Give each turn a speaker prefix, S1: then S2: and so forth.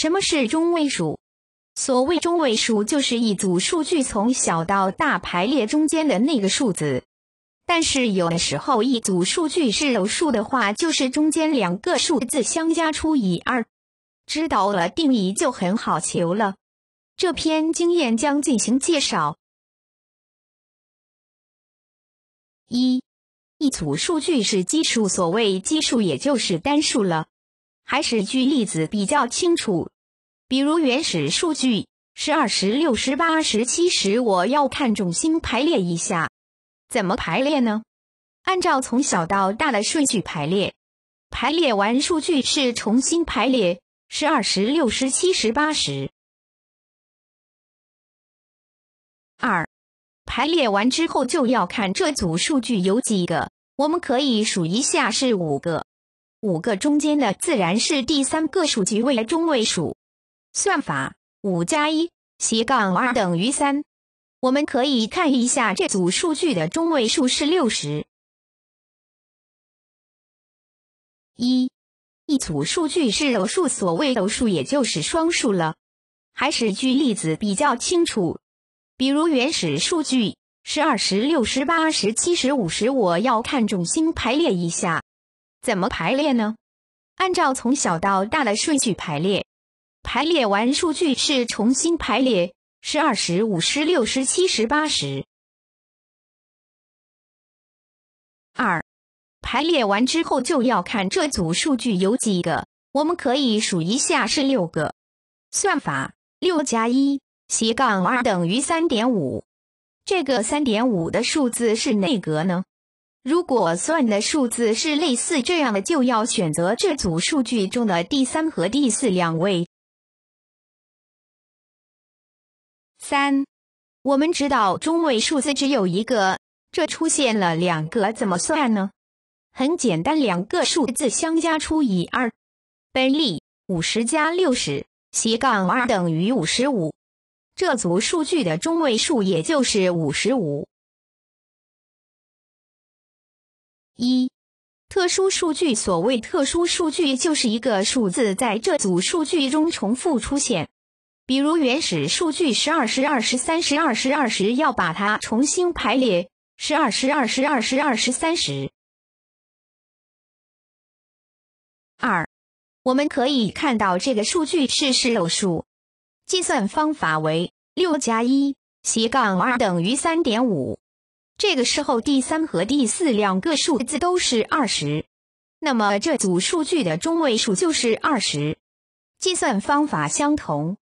S1: 什么是中位数？所谓中位数就是一组数据从小到大排列中间的那个数字。但
S2: 是有的时候一组数据是偶数的话，就是中间两个数字相加
S1: 除以二。知道了定义就很好求了。这篇经验将进行介绍。一，一组数据是奇数，所谓奇数也就是单数了。
S2: 还是举例子比较清楚，比如原始数据是二十、六、十、八、十七、十，我要看重新排列一下，怎么排列呢？
S1: 按照从小到大的顺序排列，排列完数据是重新排列是二十、六、十、七、十、八、十。二，排列完之后就要看这组数据有几个，我们可以数一下是五个。五个中间的自然
S2: 是第三个数据，位来中位数。算法五加一斜杠
S1: 二等于三。我们可以看一下这组数据的中位数是六十。一，一组数据是偶数，所谓偶数也就是双数了。还是举例子比较
S2: 清楚。比如原始数据是二十、六、十、八、十、七、十、五十，我要看重心排列一下。怎么排列呢？按照从小
S1: 到大的顺序排列。排列完数据是重新排列，是二十五、十六、十七、十八、十。二排列完之后就要看这组数据有几个，
S2: 我们可以数一下是六个。算法六加一斜杠二等于三点五，这个三点五的数字是内格呢？
S1: 如果算的数字是类似这样的，就要选择这组数据中的第三和第四两位。三，我们知道中位数字只有一个，这出现了两
S2: 个，怎么算呢？很简单，两个数字相加除以二。
S1: 本例五十加六十，斜杠二等于五十五，这组数据的中位数也就是五十五。一、特殊数据。所谓特殊数据，就是一个
S2: 数字在这组数据中重复出现。比如原始数据十二
S1: 十二十三十二十二十，要把它重新排列，十二十二十二十二十三十。二、我们可以看到这个数据是十六数，计算方法为
S2: 六加一斜杠二等于三点五。这个时候，第三和第
S1: 四两个数字都是二十，那么这组数据的中位数就是二十。计算方法相同。